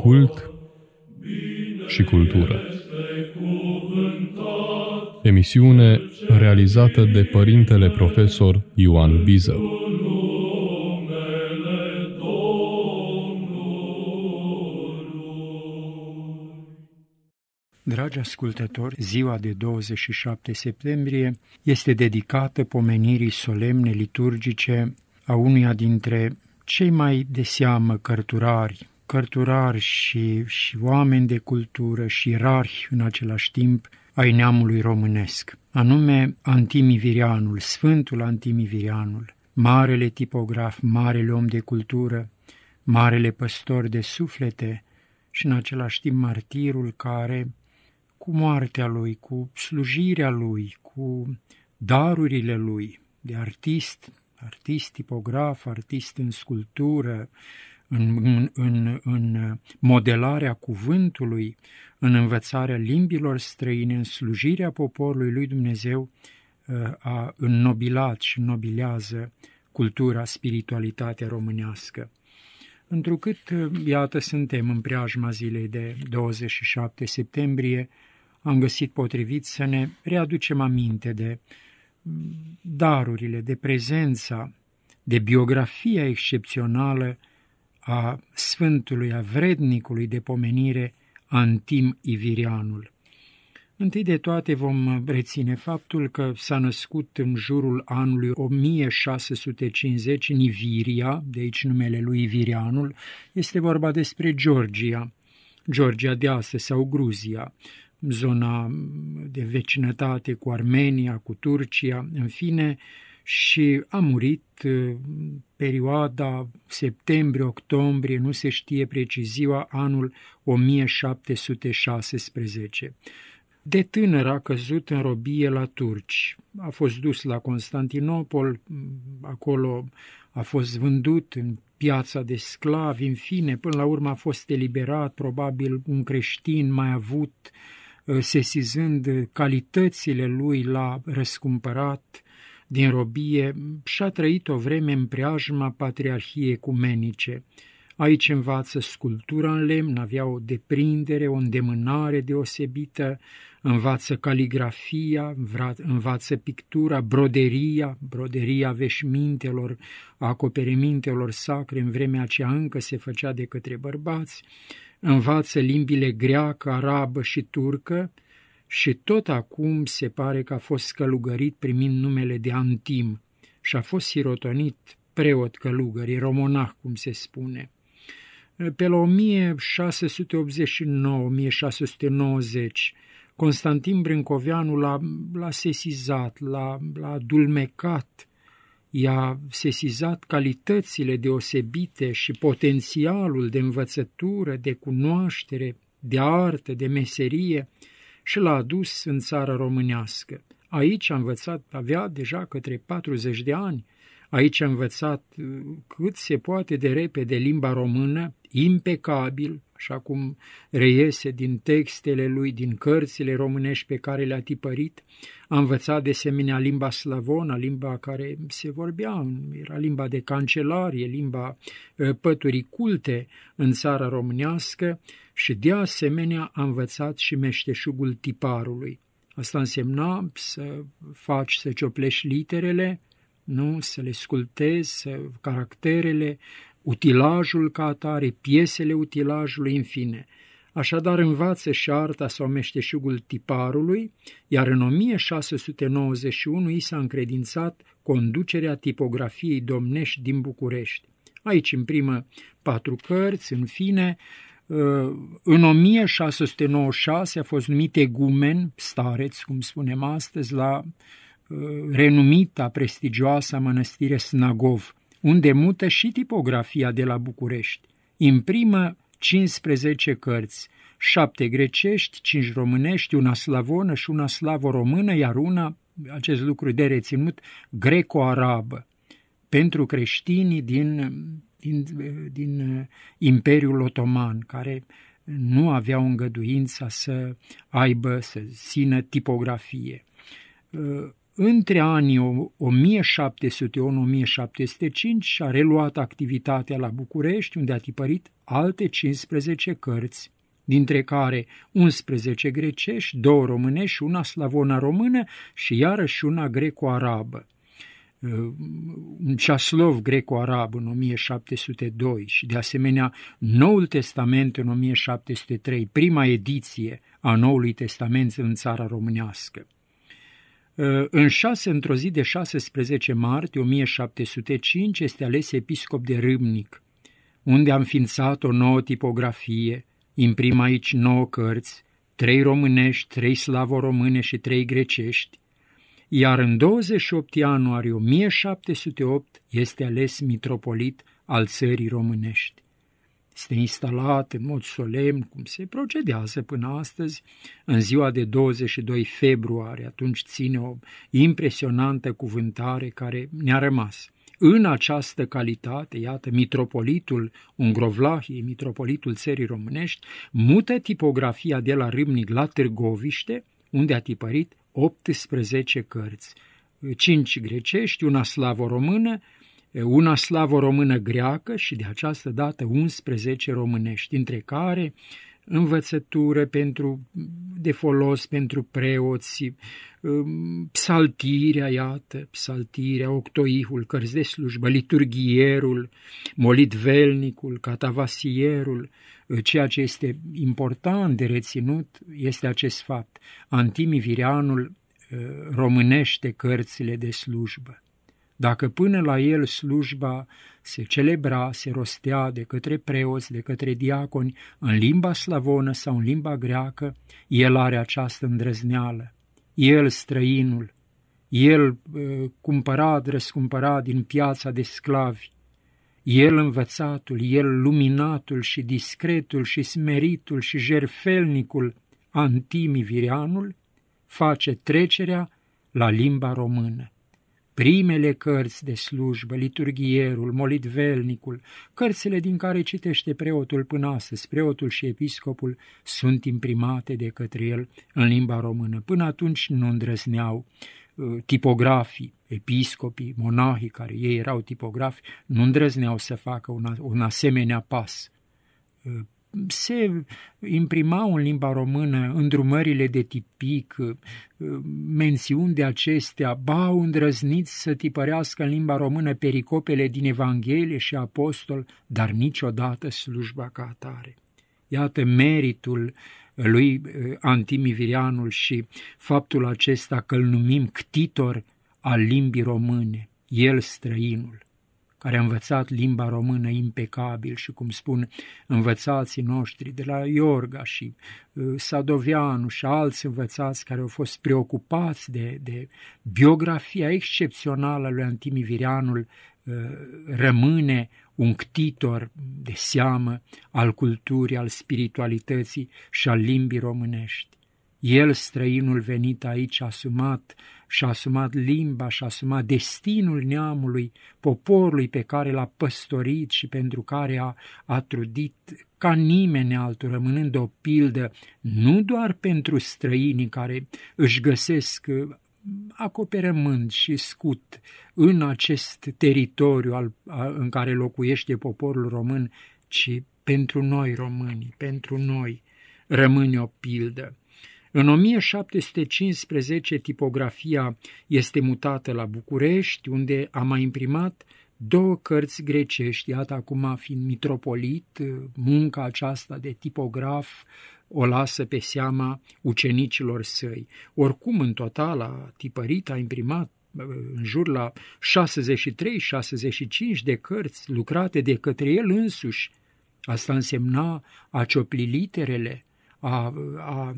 Cult și cultură. Emisiune realizată de părintele profesor Ioan Bizău. Dragi ascultători, ziua de 27 septembrie este dedicată pomenirii solemne liturgice a unuia dintre cei mai de seamă cărturari, cărturari și, și oameni de cultură și rari în același timp ai neamului românesc, anume Antimivirianul, Sfântul Antimivirianul, marele tipograf, marele om de cultură, marele păstor de suflete și în același timp martirul care cu moartea lui, cu slujirea lui, cu darurile lui de artist, artist tipograf, artist în sculptură, în, în, în, în modelarea cuvântului, în învățarea limbilor străine, în slujirea poporului lui Dumnezeu, uh, a înnobilat și nobilează cultura, spiritualitatea românească. Întrucât, iată, suntem în preajma zilei de 27 septembrie, am găsit potrivit să ne readucem aminte de mm, darurile, de prezența, de biografia excepțională a Sfântului, a vrednicului de pomenire Antim Ivirianul. Întâi de toate vom reține faptul că s-a născut în jurul anului 1650 în Iviria, de aici numele lui Ivirianul, este vorba despre Georgia, Georgia de astăzi sau Gruzia, zona de vecinătate cu Armenia, cu Turcia, în fine, și a murit uh, perioada septembrie-octombrie, nu se știe preciziua, anul 1716. De tânăr a căzut în robie la turci. A fost dus la Constantinopol, acolo a fost vândut în piața de sclavi, în fine, până la urmă a fost eliberat, probabil un creștin mai avut, Uh, sesizând uh, calitățile lui la răscumpărat din robie și a trăit o vreme în preajma patriarhiei ecumenice. Aici învață sculptura în lemn, avea o deprindere, o îndemânare deosebită, învață caligrafia, învață pictura, broderia, broderia veșmintelor, acoperimentelor sacre în vremea aceea încă se făcea de către bărbați, învață limbile greacă, arabă și turcă și tot acum se pare că a fost călugărit primind numele de Antim și a fost sirotonit preot călugări, romonah, cum se spune. Pe la 1689-1690, Constantin Brâncoveanu l-a, l-a sesizat, l-a, l-a dulmecat i-a sesizat calitățile deosebite și potențialul de învățătură, de cunoaștere, de artă, de meserie și l-a adus în țara românească. Aici a învățat, avea deja către 40 de ani, aici a învățat uh, cât se poate de repede limba română, impecabil, așa cum reiese din textele lui, din cărțile românești pe care le-a tipărit. A învățat de asemenea limba slavonă, limba care se vorbea, era limba de cancelarie, limba ă, păturii culte în țara românească și de asemenea a învățat și meșteșugul tiparului. Asta însemna să faci, să cioplești literele, nu? Să le sculptezi, să, caracterele, utilajul ca atare, piesele utilajului, în fine. Așadar învață și arta sau meșteșugul tiparului, iar în 1691 i s-a încredințat conducerea tipografiei domnești din București. Aici imprimă patru cărți, în fine, ă, în 1696 a fost numit egumen, stareț, cum spunem astăzi, la ă, renumita, prestigioasa mănăstire Snagov, unde mută și tipografia de la București. Imprimă 15 cărți, șapte grecești, cinci românești, una slavonă și una slavo-română, iar una, acest lucru de reținut, greco-arabă, pentru creștinii din, din, din uh, Imperiul Otoman, care nu aveau îngăduința să aibă, să țină tipografie. Uh, între anii 1701-1705 a reluat activitatea la București, unde a tipărit alte 15 cărți, dintre care 11 grecești, două românești, una slavona română și iarăși una greco-arabă. Uh, un ceaslov greco-arab în 1702 și de asemenea Noul Testament în 1703, prima ediție a Noului Testament în țara românească. În șase, într-o zi de 16 martie 1705, este ales episcop de Râmnic, unde a înființat o nouă tipografie, imprim aici nouă cărți, trei românești, trei slavo-române și trei grecești, iar în 28 ianuarie 1708 este ales mitropolit al țării românești este instalat în mod solemn, cum se procedează până astăzi, în ziua de 22 februarie, atunci ține o impresionantă cuvântare care ne-a rămas. În această calitate, iată, mitropolitul Ungrovlahiei, mitropolitul țării românești, mută tipografia de la Râmnic la Târgoviște, unde a tipărit 18 cărți, 5 grecești, una slavo-română, una slavă română greacă și de această dată 11 românești, dintre care învățătură pentru, de folos pentru preoți, um, psaltirea, iată, psaltirea, octoihul, cărți de slujbă, liturghierul, molitvelnicul, catavasierul. Ceea ce este important de reținut este acest fapt. Antimivirianul uh, românește cărțile de slujbă. Dacă până la el slujba se celebra, se rostea de către preoți, de către diaconi, în limba slavonă sau în limba greacă, el are această îndrăzneală. El, străinul, el uh, cumpărat, răscumpărat din piața de sclavi, el învățatul, el luminatul și discretul și smeritul și jerfelnicul, Antimivirianul face trecerea la limba română primele cărți de slujbă, liturghierul, molitvelnicul, cărțile din care citește preotul până astăzi, preotul și episcopul, sunt imprimate de către el în limba română. Până atunci nu îndrăzneau uh, tipografii, episcopii, monahii care ei erau tipografi, nu îndrăzneau să facă un, asemenea pas uh, se imprimau în limba română îndrumările de tipic, uh, mențiuni de acestea, au îndrăznit să tipărească în limba română pericopele din Evanghelie și Apostol, dar niciodată slujba ca atare. Iată meritul lui uh, Antimivirianul și faptul acesta că îl numim ctitor al limbii române, el străinul care a învățat limba română impecabil și, cum spun învățații noștri de la Iorga și uh, Sadovianu și alți învățați care au fost preocupați de, de biografia excepțională a lui Antimi Virianul, uh, rămâne un ctitor de seamă al culturii, al spiritualității și al limbii românești. El, străinul venit aici, a asumat și-a asumat limba și-a asumat destinul neamului, poporului pe care l-a păstorit și pentru care a, a trudit ca nimeni altul, rămânând o pildă nu doar pentru străinii care își găsesc acoperământ și scut în acest teritoriu al, a, în care locuiește poporul român, ci pentru noi românii, pentru noi rămâne o pildă. În 1715 tipografia este mutată la București, unde a mai imprimat două cărți grecești, iată acum fiind mitropolit, munca aceasta de tipograf o lasă pe seama ucenicilor săi. Oricum, în total, a tipărit, a imprimat în jur la 63-65 de cărți lucrate de către el însuși. Asta însemna a ciopli literele, a, a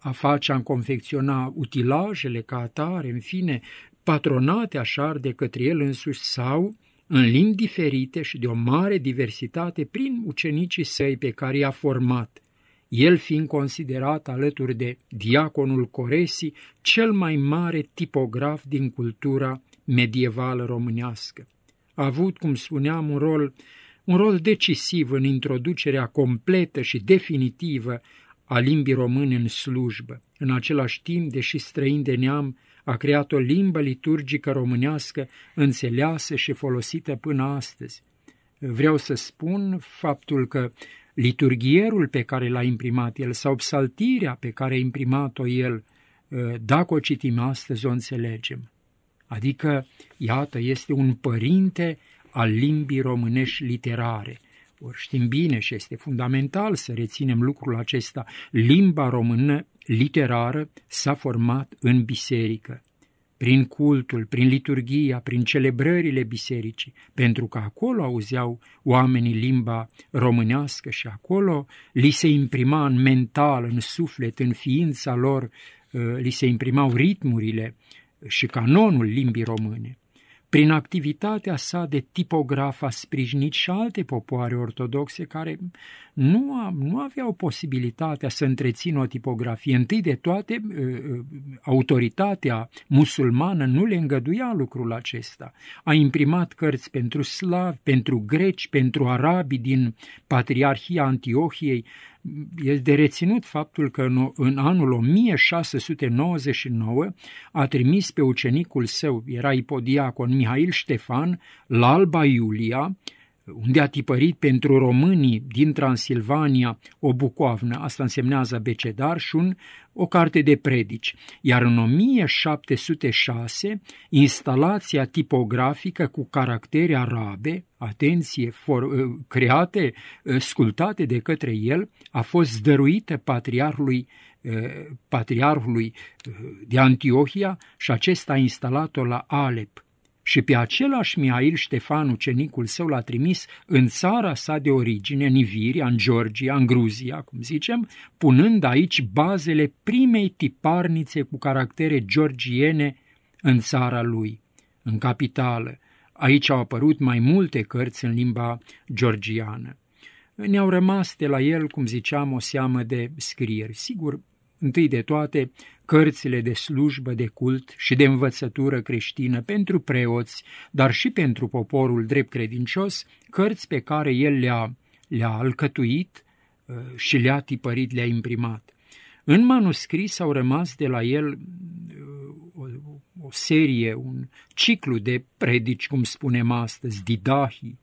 a face, a confecționa utilajele ca atare, în fine, patronate așa de către el însuși sau în limbi diferite și de o mare diversitate prin ucenicii săi pe care i-a format, el fiind considerat alături de diaconul Coresi cel mai mare tipograf din cultura medievală românească. A avut, cum spuneam, un rol, un rol decisiv în introducerea completă și definitivă a limbii române în slujbă. În același timp, deși străin de neam, a creat o limbă liturgică românească înțeleasă și folosită până astăzi. Vreau să spun faptul că liturghierul pe care l-a imprimat el sau psaltirea pe care a imprimat-o el, ă, dacă o citim astăzi, o înțelegem. Adică, iată, este un părinte al limbii românești literare, ori știm bine și este fundamental să reținem lucrul acesta, limba română literară s-a format în biserică, prin cultul, prin liturgia, prin celebrările bisericii, pentru că acolo auzeau oamenii limba românească și acolo li se imprima în mental, în suflet, în ființa lor, uh, li se imprimau ritmurile și canonul limbii române. Prin activitatea sa de tipograf a sprijinit și alte popoare ortodoxe care nu, a, nu aveau posibilitatea să întrețină o tipografie. Întâi de toate, ă, ă, autoritatea musulmană nu le îngăduia lucrul acesta. A imprimat cărți pentru slavi, pentru greci, pentru arabi din Patriarhia Antiohiei, este de reținut faptul că în anul 1699 a trimis pe ucenicul său, era ipodiacon Mihail Ștefan, la Alba Iulia, unde a tipărit pentru românii din Transilvania o bucoavnă, asta însemnează Becedar, și un, o carte de predici. Iar în 1706, instalația tipografică cu caractere arabe, atenție, for, ă, create, ă, sculptate de către el, a fost dăruită patriarhului ă, patriarhului de Antiohia și acesta a instalat-o la Alep, și pe același Mihail Ștefan, ucenicul său, l-a trimis în țara sa de origine, în Iviria, în Georgia, în Gruzia, cum zicem, punând aici bazele primei tiparnițe cu caractere georgiene în țara lui, în capitală. Aici au apărut mai multe cărți în limba georgiană. Ne-au rămas de la el, cum ziceam, o seamă de scrieri. Sigur, întâi de toate, cărțile de slujbă, de cult și de învățătură creștină pentru preoți, dar și pentru poporul drept credincios, cărți pe care el le-a, le-a alcătuit uh, și le-a tipărit, le-a imprimat. În manuscris au rămas de la el uh, o, o serie, un ciclu de predici, cum spunem astăzi, didahii,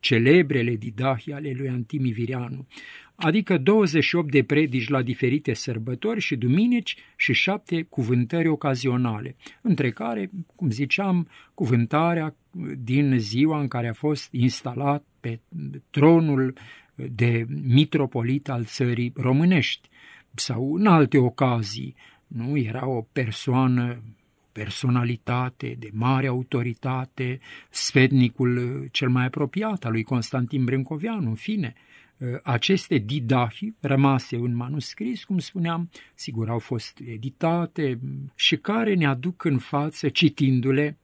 celebrele didahii ale lui Antimi Virianu adică 28 de predici la diferite sărbători și duminici și șapte cuvântări ocazionale, între care, cum ziceam, cuvântarea din ziua în care a fost instalat pe tronul de mitropolit al țării românești, sau în alte ocazii, nu era o persoană personalitate, de mare autoritate, sfetnicul uh, cel mai apropiat al lui Constantin Brâncoveanu, în fine, uh, aceste didahi rămase în manuscris, cum spuneam, sigur au fost editate și care ne aduc în față, citindu-le,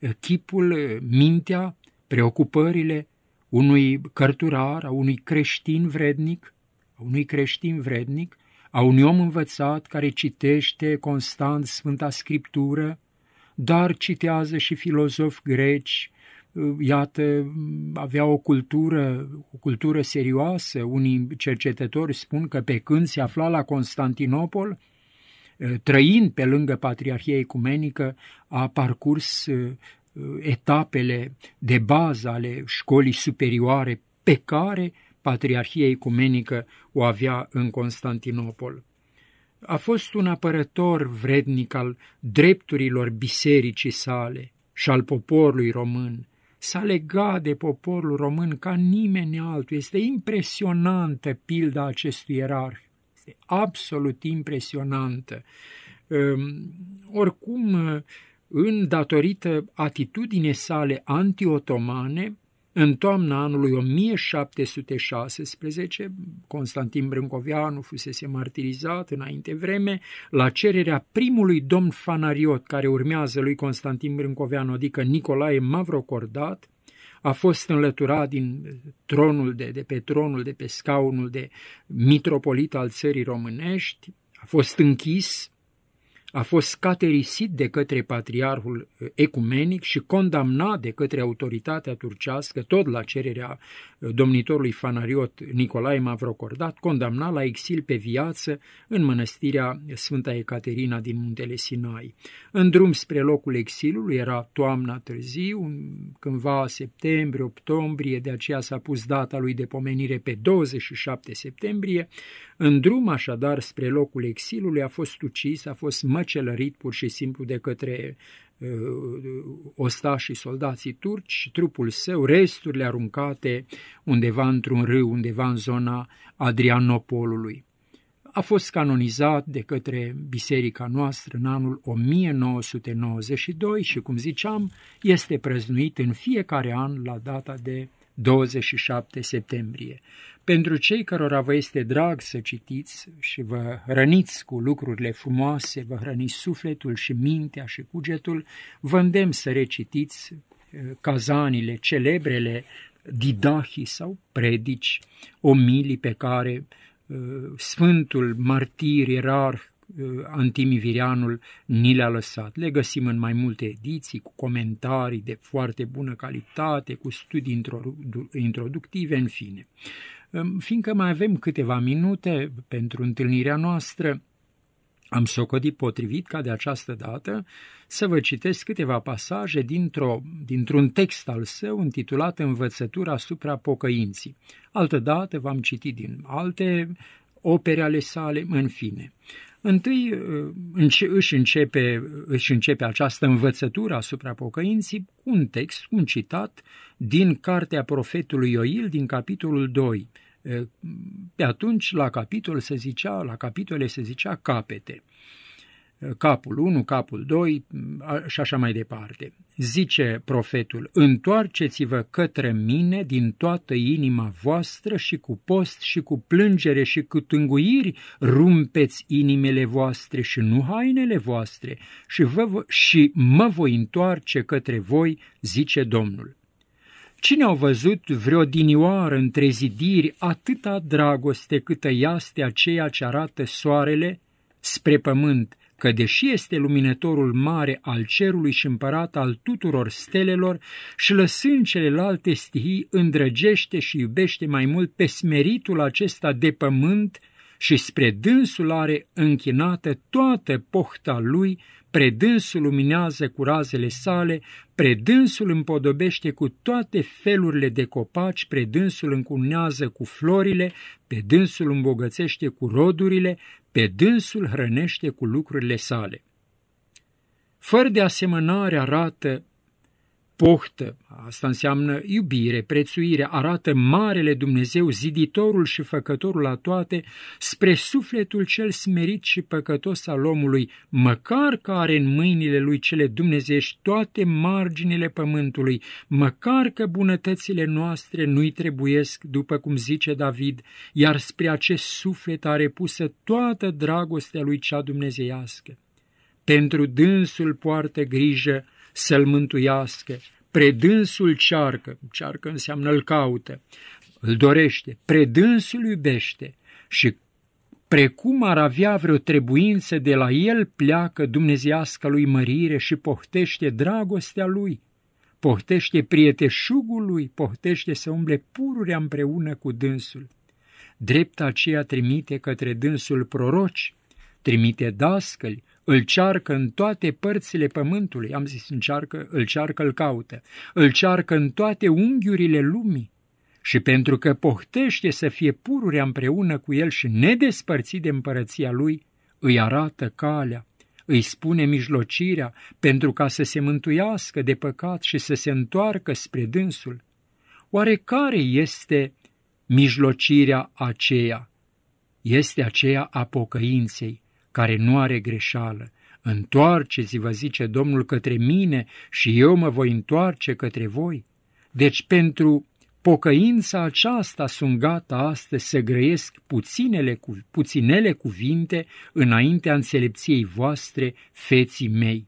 uh, chipul, mintea, preocupările unui cărturar, a unui creștin vrednic, a unui creștin vrednic, a unui om învățat care citește constant Sfânta Scriptură, dar citează și filozofi greci, iată, avea o cultură, o cultură serioasă. Unii cercetători spun că pe când se afla la Constantinopol, trăind pe lângă Patriarhia Ecumenică, a parcurs etapele de bază ale școlii superioare pe care Patriarhia Ecumenică o avea în Constantinopol. A fost un apărător vrednic al drepturilor bisericii sale și al poporului român. S-a legat de poporul român ca nimeni altul. Este impresionantă pilda acestui ierarh. Este absolut impresionantă. Ehm, oricum, în datorită atitudine sale antiotomane, în toamna anului 1716, Constantin Brâncoveanu fusese martirizat înainte vreme la cererea primului domn fanariot care urmează lui Constantin Brâncoveanu, adică Nicolae Mavrocordat, a fost înlăturat din tronul de, de pe tronul de pe scaunul de mitropolit al țării românești, a fost închis a fost caterisit de către patriarhul ecumenic și condamnat de către autoritatea turcească, tot la cererea domnitorului fanariot Nicolae Mavrocordat, condamnat la exil pe viață în mănăstirea Sfânta Ecaterina din muntele Sinai. În drum spre locul exilului era toamna târziu, cândva septembrie, octombrie, de aceea s-a pus data lui de pomenire pe 27 septembrie. În drum așadar spre locul exilului a fost ucis, a fost măcelărit pur și simplu de către Uh, uh, ostașii soldații turci și trupul său, resturile aruncate undeva într-un râu, undeva în zona Adrianopolului. A fost canonizat de către biserica noastră în anul 1992 și, cum ziceam, este prăznuit în fiecare an la data de 27 septembrie. Pentru cei cărora vă este drag să citiți și vă răniți cu lucrurile frumoase, vă hrăniți sufletul și mintea și cugetul, vă îndemn să recitiți eh, cazanile, celebrele didahii sau predici, omilii pe care eh, Sfântul Martir ierarh Uh, antimivirianul ni le-a lăsat. Le găsim în mai multe ediții, cu comentarii de foarte bună calitate, cu studii introductive, în fine. Um, fiindcă mai avem câteva minute pentru întâlnirea noastră, am socotit potrivit ca de această dată să vă citesc câteva pasaje dintr-o, dintr-un text al său intitulat Învățătura asupra pocăinții. Altădată v-am citit din alte opere ale sale, în fine. Întâi uh, înce- își, începe, își începe această învățătură asupra pocăinții cu un text, cu un citat din cartea profetului Ioil din capitolul 2. Uh, pe atunci, la capitol se zicea, la capitole se zicea capete capul 1, capul 2 și așa mai departe. Zice profetul, întoarceți-vă către mine din toată inima voastră și cu post și cu plângere și cu tânguiri rumpeți inimile voastre și nu hainele voastre și, vă, și mă voi întoarce către voi, zice Domnul. Cine au văzut vreo dinioară între zidiri atâta dragoste câtă iaste aceea ce arată soarele spre pământ că deși este luminătorul mare al cerului și împărat al tuturor stelelor și lăsând celelalte stihii, îndrăgește și iubește mai mult pe smeritul acesta de pământ și spre dânsul are închinată toată pohta lui, predânsul luminează cu razele sale, predânsul împodobește cu toate felurile de copaci, predânsul încunează cu florile, dânsul îmbogățește cu rodurile, pe dânsul hrănește cu lucrurile sale. Fără de asemănare arată poftă, asta înseamnă iubire, prețuire, arată Marele Dumnezeu, ziditorul și făcătorul la toate, spre sufletul cel smerit și păcătos al omului, măcar că are în mâinile lui cele dumnezești toate marginile pământului, măcar că bunătățile noastre nu-i trebuiesc, după cum zice David, iar spre acest suflet are pusă toată dragostea lui cea dumnezeiască. Pentru dânsul poartă grijă să-l mântuiască. Predânsul cearcă, cearcă înseamnă îl caută, îl dorește, predânsul iubește și precum ar avea vreo trebuință de la el, pleacă Dumnezeiască lui mărire și pohtește dragostea lui, pohtește prieteșugul lui, pohtește să umble pururea împreună cu dânsul. Drept aceea trimite către dânsul proroci, trimite dascăli, îl cearcă în toate părțile pământului, am zis încearcă, îl cearcă, îl caută, îl cearcă în toate unghiurile lumii. Și pentru că pohtește să fie pururea împreună cu el și nedespărțit de împărăția lui, îi arată calea, îi spune mijlocirea pentru ca să se mântuiască de păcat și să se întoarcă spre dânsul. Oare care este mijlocirea aceea? Este aceea a pocăinței care nu are greșeală. Întoarceți, vă zice Domnul, către mine și eu mă voi întoarce către voi. Deci pentru pocăința aceasta sunt gata astăzi să grăiesc puținele, puținele cuvinte înaintea înțelepției voastre, feții mei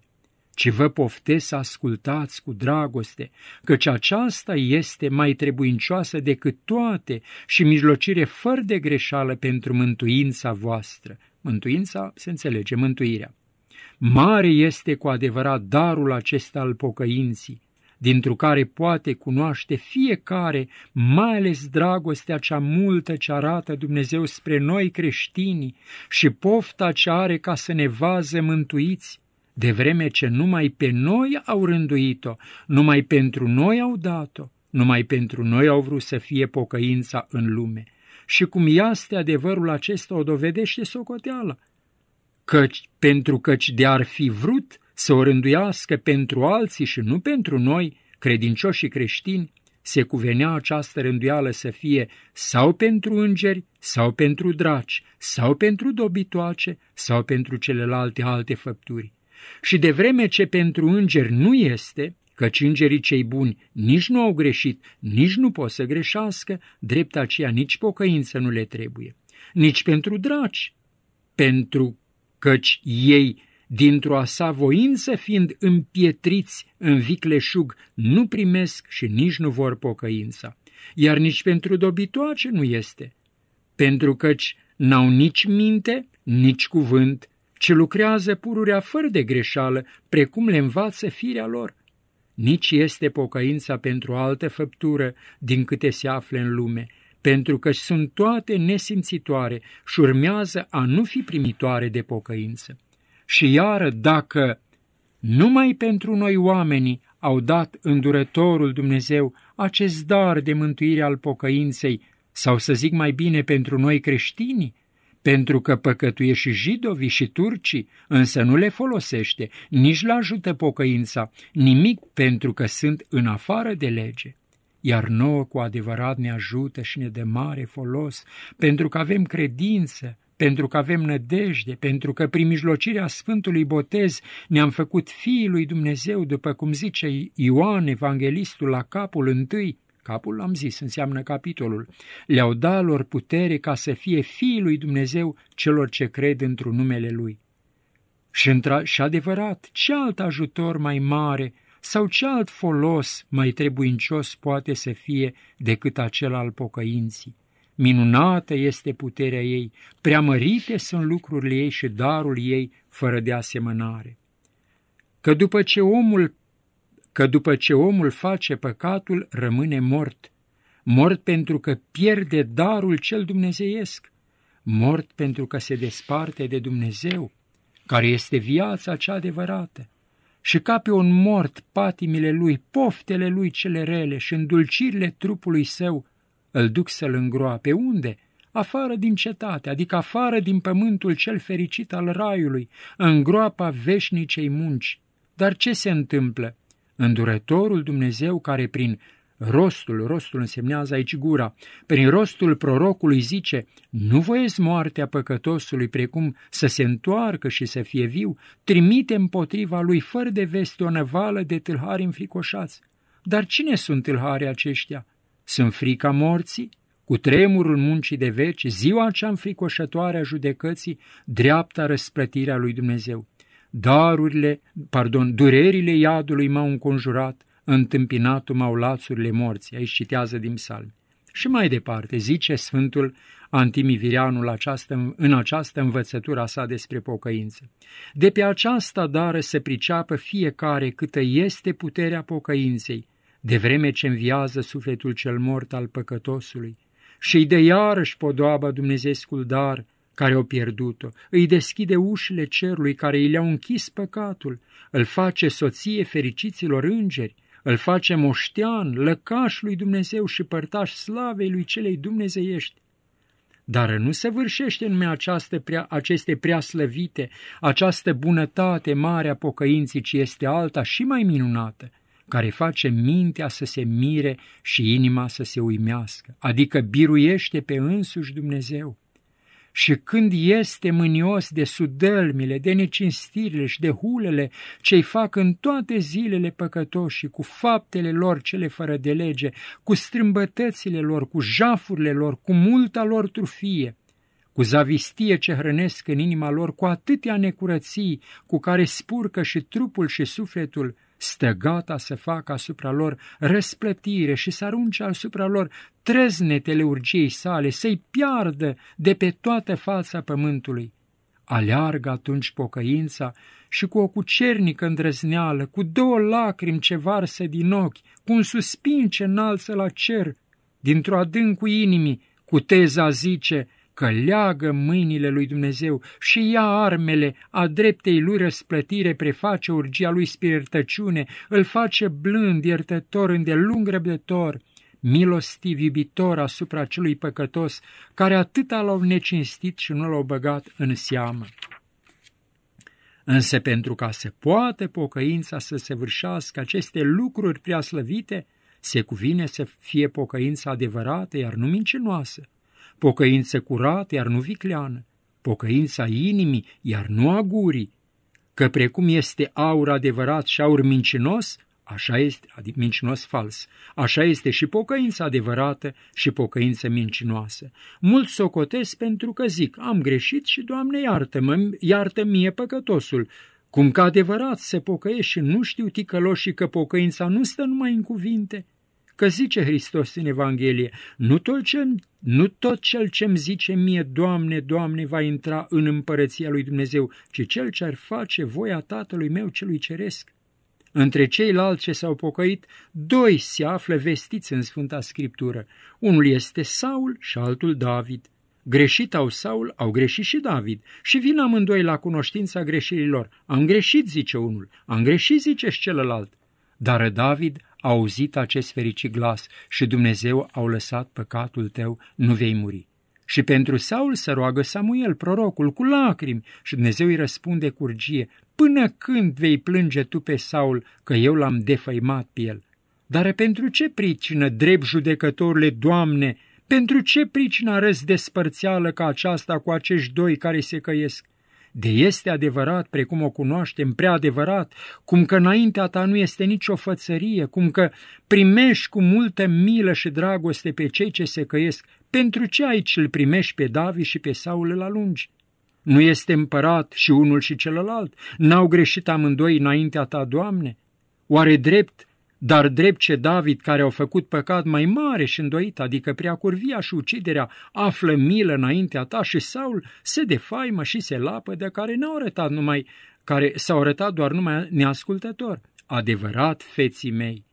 Ce vă poftesc să ascultați cu dragoste, căci aceasta este mai trebuincioasă decât toate și mijlocire fără de greșeală pentru mântuința voastră mântuința se înțelege mântuirea. Mare este cu adevărat darul acesta al pocăinții, dintr care poate cunoaște fiecare, mai ales dragostea cea multă ce arată Dumnezeu spre noi creștini și pofta ce are ca să ne vază mântuiți, de vreme ce numai pe noi au rânduit-o, numai pentru noi au dat-o, numai pentru noi au vrut să fie pocăința în lume – și cum iaste adevărul acesta o dovedește socoteala. Căci, pentru căci de-ar fi vrut să o rânduiască pentru alții și nu pentru noi, credincioșii creștini, se cuvenea această rânduială să fie sau pentru îngeri, sau pentru draci, sau pentru dobitoace, sau pentru celelalte alte făpturi. Și de vreme ce pentru îngeri nu este, căci îngerii cei buni nici nu au greșit, nici nu pot să greșească, drept aceea nici pocăință nu le trebuie. Nici pentru draci, pentru căci ei, dintr-o a sa voință fiind împietriți în vicleșug, nu primesc și nici nu vor pocăința. Iar nici pentru dobitoace nu este, pentru căci n-au nici minte, nici cuvânt, ce lucrează pururea fără de greșeală, precum le învață firea lor nici este pocăința pentru o altă făptură din câte se află în lume, pentru că sunt toate nesimțitoare și urmează a nu fi primitoare de pocăință. Și iară, dacă numai pentru noi oamenii au dat îndurătorul Dumnezeu acest dar de mântuire al pocăinței, sau să zic mai bine pentru noi creștinii, pentru că păcătuie și jidovii și turcii, însă nu le folosește, nici le ajută pocăința, nimic pentru că sunt în afară de lege. Iar nouă cu adevărat ne ajută și ne dă mare folos, pentru că avem credință, pentru că avem nădejde, pentru că prin mijlocirea Sfântului Botez ne-am făcut Fiii lui Dumnezeu, după cum zice Ioan, Evanghelistul, la capul întâi, Capul, am zis, înseamnă capitolul. Le-au dat lor putere ca să fie fiii lui Dumnezeu celor ce cred într-un numele Lui. Și, într și adevărat, ce alt ajutor mai mare sau ce alt folos mai trebuincios poate să fie decât acel al pocăinții? Minunată este puterea ei, preamărite sunt lucrurile ei și darul ei fără de asemănare. Că după ce omul că după ce omul face păcatul, rămâne mort. Mort pentru că pierde darul cel dumnezeiesc, mort pentru că se desparte de Dumnezeu, care este viața cea adevărată. Și ca pe un mort patimile lui, poftele lui cele rele și îndulcirile trupului său îl duc să-l îngroape. Unde? Afară din cetate, adică afară din pământul cel fericit al raiului, în groapa veșnicei munci. Dar ce se întâmplă? îndurătorul Dumnezeu care prin rostul, rostul însemnează aici gura, prin rostul prorocului zice, nu voiesc moartea păcătosului precum să se întoarcă și să fie viu, trimite împotriva lui fără de veste o năvală de tâlhari înfricoșați. Dar cine sunt tâlharii aceștia? Sunt frica morții? Cu tremurul muncii de veci, ziua cea înfricoșătoare a judecății, dreapta răsplătirea lui Dumnezeu darurile, pardon, durerile iadului m-au înconjurat, întâmpinatul m-au lațurile morții. Aici citează din psalm. Și mai departe, zice Sfântul Antimivirianul această, în această învățătura sa despre pocăință. De pe aceasta dară se priceapă fiecare câtă este puterea pocăinței, de vreme ce înviază sufletul cel mort al păcătosului, și-i de iarăși podoaba Dumnezeescul dar, care au pierdut-o, îi deschide ușile cerului care îi le-au închis păcatul, îl face soție fericiților îngeri, îl face moștean, lăcaș lui Dumnezeu și părtaș slavei lui celei dumnezeiești. Dar nu se vârșește în mea această prea, aceste prea slăvite, această bunătate mare a pocăinții, ci este alta și mai minunată, care face mintea să se mire și inima să se uimească, adică biruiește pe însuși Dumnezeu și când este mânios de sudălmile, de necinstirile și de hulele ce-i fac în toate zilele păcătoșii, cu faptele lor cele fără de lege, cu strâmbătățile lor, cu jafurile lor, cu multa lor trufie, cu zavistie ce hrănesc în inima lor, cu atâtea necurății cu care spurcă și trupul și sufletul, stă gata să facă asupra lor răsplătire și să arunce asupra lor treznetele urgiei sale, să-i piardă de pe toată fața pământului. Aleargă atunci pocăința și cu o cucernică îndrăzneală, cu două lacrimi ce varsă din ochi, cu un suspin ce înalță la cer, dintr-o adâncul inimii, cu teza zice, că leagă mâinile lui Dumnezeu și ia armele, a dreptei lui răsplătire preface urgia lui spirităciune, îl face blând, iertător, îndelung răbdător, milostiv, iubitor asupra celui păcătos, care atâta l-au necinstit și nu l-au băgat în seamă. Însă pentru ca să poată pocăința să se vârșească aceste lucruri preaslăvite, se cuvine să fie pocăința adevărată, iar nu mincinoasă pocăință curată, iar nu vicleană, pocăința inimii, iar nu a gurii, că precum este aur adevărat și aur mincinos, așa este, adică mincinos fals, așa este și pocăința adevărată și pocăință mincinoasă. Mulți socotesc pentru că zic, am greșit și, Doamne, iartă-mă, iartă mie păcătosul, cum că adevărat se pocăiește și nu știu ticăloșii că pocăința nu stă numai în cuvinte, Că zice Hristos în Evanghelie, nu tot ce nu tot cel ce îmi zice mie, Doamne, Doamne, va intra în împărăția lui Dumnezeu, ci cel ce-ar face voia Tatălui meu celui ceresc. Între ceilalți ce s-au pocăit, doi se află vestiți în Sfânta Scriptură. Unul este Saul și altul David. Greșit au Saul, au greșit și David. Și vin amândoi la cunoștința greșelilor. Am greșit, zice unul, am greșit, zice și celălalt. Dar David a auzit acest fericit glas și Dumnezeu a lăsat păcatul tău, nu vei muri. Și pentru Saul să roagă Samuel, prorocul, cu lacrimi și Dumnezeu îi răspunde cu urgie, până când vei plânge tu pe Saul că eu l-am defăimat pe el? Dar pentru ce pricină, drept judecătorile, Doamne, pentru ce pricină arăți despărțeală ca aceasta cu acești doi care se căiesc? De este adevărat, precum o cunoaștem, prea adevărat, cum că înaintea ta nu este nicio fățărie, cum că primești cu multă milă și dragoste pe cei ce se căiesc, pentru ce aici îl primești pe Davi și pe Saul la lungi? Nu este împărat și unul și celălalt? N-au greșit amândoi înaintea ta, Doamne? Oare drept dar drept ce David, care au făcut păcat mai mare și îndoit, adică prea curvia și uciderea, află milă înaintea ta și Saul se defaimă și se lapă de care n-au arătat numai, care s-au arătat doar numai neascultător. Adevărat, feții mei,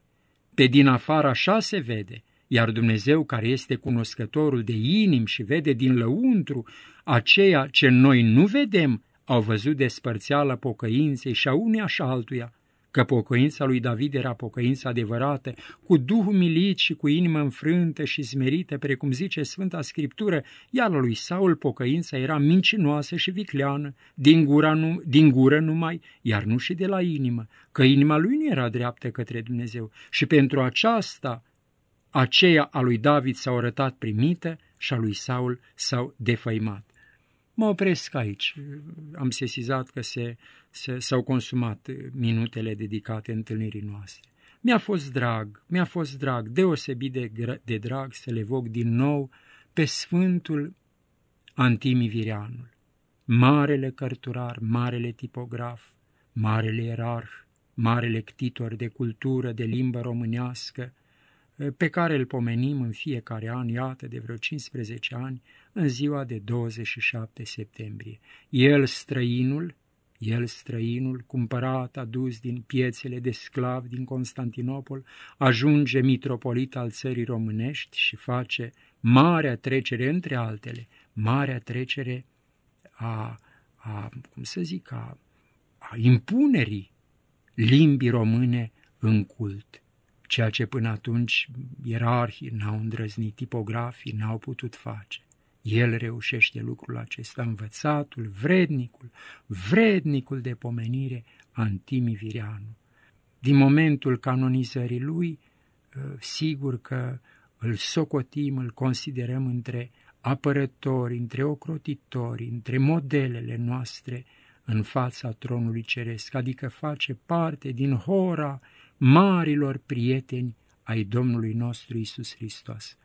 pe din afară așa se vede, iar Dumnezeu care este cunoscătorul de inim și vede din lăuntru aceea ce noi nu vedem, au văzut despărțeala pocăinței și a unea și a altuia, că pocăința lui David era pocăința adevărată, cu duh milit și cu inimă înfrântă și smerită, precum zice Sfânta Scriptură, iar lui Saul pocăința era mincinoasă și vicleană, din, gura nu, din gură numai, iar nu și de la inimă, că inima lui nu era dreaptă către Dumnezeu și pentru aceasta aceea a lui David s-a arătat primită și a lui Saul s-au defăimat mă opresc aici. Am sesizat că se, se, s-au consumat minutele dedicate întâlnirii noastre. Mi-a fost drag, mi-a fost drag, deosebit de, de drag să le evoc din nou pe Sfântul Antimi marele cărturar, marele tipograf, marele erarh, marele ctitor de cultură, de limbă românească, pe care îl pomenim în fiecare an, iată, de vreo 15 ani, în ziua de 27 septembrie. El, străinul, el, străinul, cumpărat, adus din piețele de sclav din Constantinopol, ajunge mitropolit al țării românești și face marea trecere, între altele, marea trecere a, a cum să zic, a, a impunerii limbii române în cult ceea ce până atunci ierarhii n-au îndrăznit, tipografii n-au putut face. El reușește lucrul acesta, învățatul, vrednicul, vrednicul de pomenire, Antimi Virianu. Din momentul canonizării lui, ă, sigur că îl socotim, îl considerăm între apărători, între ocrotitori, între modelele noastre în fața tronului ceresc, adică face parte din hora marilor prieteni ai Domnului nostru Isus Hristos.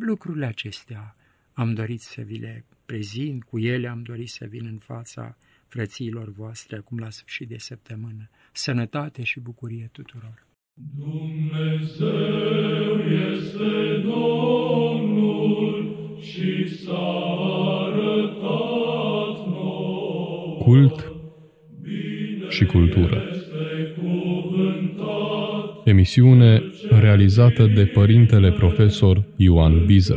Lucrurile acestea am dorit să vi le prezint, cu ele am dorit să vin în fața frățiilor voastre acum la sfârșit de săptămână. Sănătate și bucurie tuturor! Dumnezeu este Domnul și s-a arătat nouă. Cult și cultură. Este Emisiune realizată de Părintele Profesor Ioan Biză.